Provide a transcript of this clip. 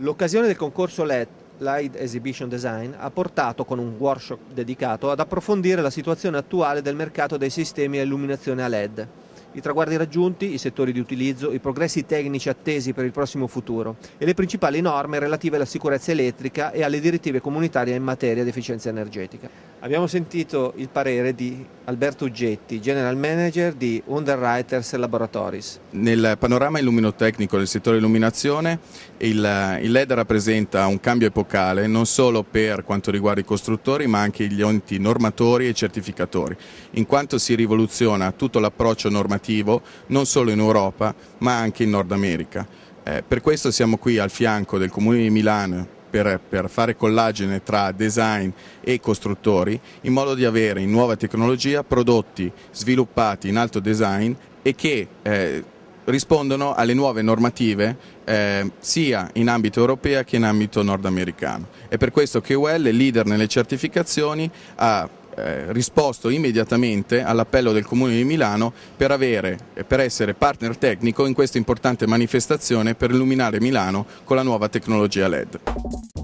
L'occasione del concorso LED Light Exhibition Design ha portato, con un workshop dedicato, ad approfondire la situazione attuale del mercato dei sistemi a illuminazione a LED, i traguardi raggiunti, i settori di utilizzo, i progressi tecnici attesi per il prossimo futuro e le principali norme relative alla sicurezza elettrica e alle direttive comunitarie in materia di efficienza energetica. Abbiamo sentito il parere di Alberto Uggetti, General Manager di Underwriters Laboratories. Nel panorama illuminotecnico del settore illuminazione il, il, LED rappresenta un cambio epocale non solo per quanto riguarda i costruttori ma anche gli enti normatori e certificatori, in quanto si rivoluziona tutto l'approccio normativo non solo in Europa ma anche in Nord America. Eh, per questo siamo qui al fianco del Comune di Milano per, per, fare collagene tra design e costruttori in modo di avere in nuova tecnologia prodotti sviluppati in alto design e che eh, rispondono alle nuove normative eh, sia in ambito europeo che in ambito nordamericano. È per questo che UL, leader nelle certificazioni, ha eh, risposto immediatamente all'appello del Comune di Milano per, avere, eh, per essere partner tecnico in questa importante manifestazione per illuminare Milano con la nuova tecnologia LED.